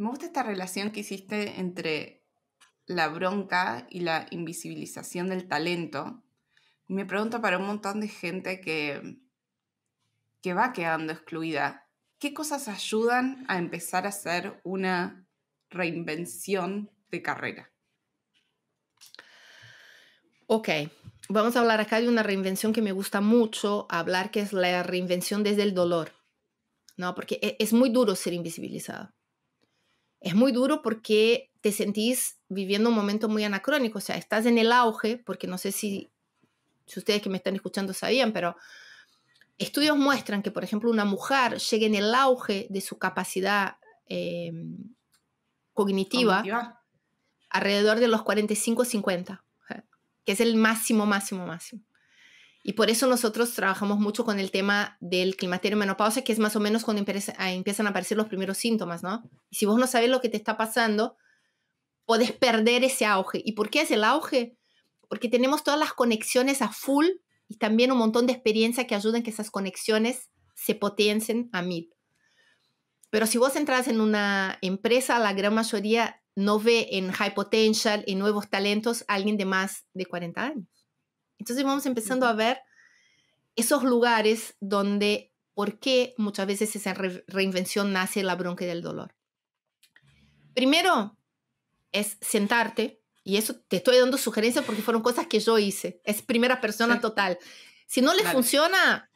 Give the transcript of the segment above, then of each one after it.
Me gusta esta relación que hiciste entre la bronca y la invisibilización del talento. Me pregunto para un montón de gente que, que va quedando excluida, ¿qué cosas ayudan a empezar a hacer una reinvención de carrera? Ok, vamos a hablar acá de una reinvención que me gusta mucho hablar, que es la reinvención desde el dolor, ¿no? Porque e, es muy duro ser invisibilizado es muy duro porque te sentís viviendo un momento muy anacrónico, o sea, estás en el auge, porque no sé si, si ustedes que me están escuchando sabían, pero estudios muestran que, por ejemplo, una mujer llega en el auge de su capacidad em, cognitiva, cognitiva, alrededor de los 45-50, que es el máximo, máximo, máximo. Y por eso nosotros trabajamos mucho con el tema del climaterio menopausa, que es más o menos cuando ah, empiezan a aparecer los primeros síntomas, ¿no? Y si vos no sabes lo que te está pasando, podés perder ese auge. ¿Y por qué es el auge? Porque tenemos todas las conexiones a full y también un montón de experiencia que ayudan que esas conexiones se potencien a mil. Pero si vos entras en una empresa, la gran mayoría no ve en high potential, en nuevos talentos, a alguien de más de 40 años. Entonces vamos empezando a ver esos lugares donde, por qué muchas veces esa reinvención nace la bronca del dolor. Primero es sentarte, y eso te estoy dando sugerencias porque fueron cosas que yo hice, es primera persona total. Si no le funciona,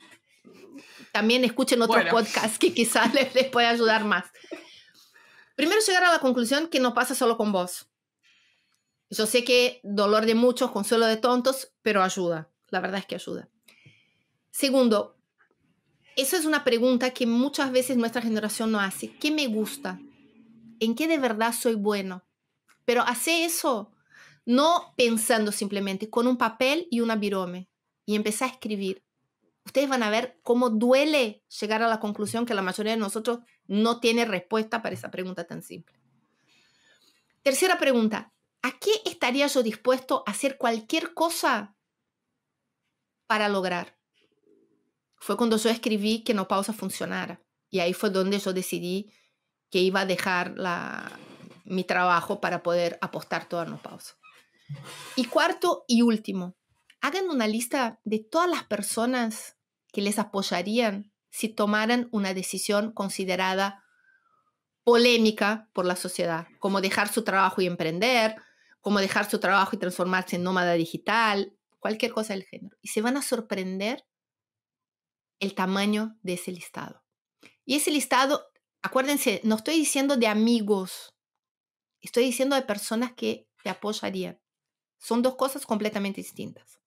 también escuchen otros podcast podcasts que quizás les, les pueda ayudar más. Primero llegar a la conclusión que no pasa solo con vos. Yo sé que dolor de muchos, consuelo de tontos, pero ayuda. La verdad es que ayuda. Segundo, eso es una pregunta que muchas veces nuestra generación no hace. ¿Qué me gusta? ¿En qué de verdad soy bueno? Pero hace eso no pensando simplemente, con un papel y una birome y empezar a escribir. Ustedes van a ver cómo duele llegar a la conclusión que la mayoría de nosotros no tiene respuesta para esa pregunta tan simple. Tercera pregunta, ¿A qué estaría yo dispuesto a hacer cualquier cosa para lograr? Fue cuando yo escribí que No Pausa funcionara. Y ahí fue donde yo decidí que iba a dejar mi trabajo para poder apostar todo a No Pausa. Y cuarto y último, hagan una lista de todas las personas que les apoyarían si tomaran una decisión considerada polémica por la sociedad, como dejar su trabajo y emprender, como dejar su trabajo y transformarse en nómada digital, cualquier cosa del género. Y se van a sorprender el tamaño de ese listado. Y ese listado, acuérdense, no estoy diciendo de amigos, estoy diciendo de personas que te apoyarían. Son dos cosas completamente distintas.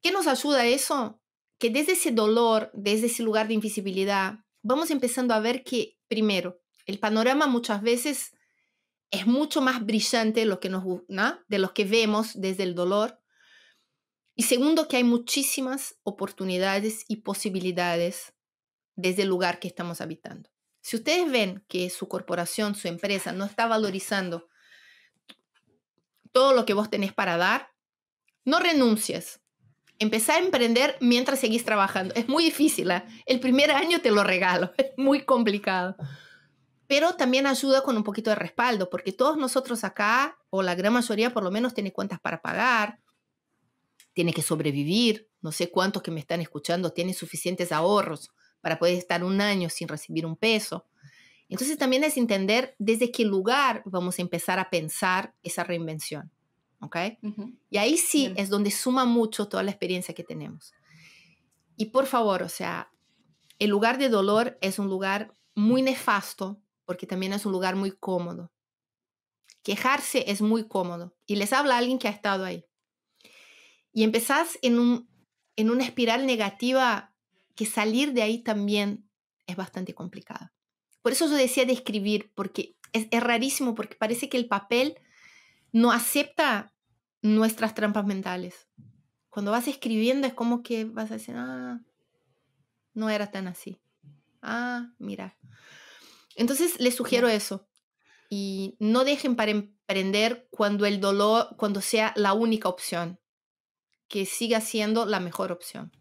¿Qué nos ayuda eso? Que desde ese dolor, desde ese lugar de invisibilidad, vamos empezando a ver que, primero, el panorama muchas veces es mucho más brillante lo que nos, de lo que vemos desde el dolor. Y segundo, que hay muchísimas oportunidades y posibilidades desde el lugar que estamos habitando. Si ustedes ven que su corporación, su empresa, no está valorizando todo lo que vos tenés para dar, no renuncies. Empezá a emprender mientras seguís trabajando. Es muy difícil. ¿ah? El primer año te lo regalo. Es muy complicado pero también ayuda con un poquito de respaldo, porque todos nosotros acá, o la gran mayoría por lo menos, tiene cuentas para pagar, tiene que sobrevivir, no sé cuántos que me están escuchando tienen suficientes ahorros para poder estar un año sin recibir un peso. Entonces también es entender desde qué lugar vamos a empezar a pensar esa reinvención. ¿Ok? Y ahí sí es donde suma mucho toda la experiencia que tenemos. Y por favor, o sea, el lugar de dolor es un lugar muy nefasto porque también es un lugar muy cómodo. Quejarse es muy cómodo y les habla alguien que ha estado ahí. Y empezás en, en una espiral negativa que salir de ahí también es bastante complicado. Por eso yo decía de escribir, porque es, es rarísimo, porque parece que el papel no acepta nuestras trampas mentales. Cuando vas escribiendo es como que vas a decir, ah, no era tan así. Ah, mira. Entonces les sugiero eso. Y no dejen para emprender cuando el dolor, cuando sea la única opción, que siga siendo la mejor opción.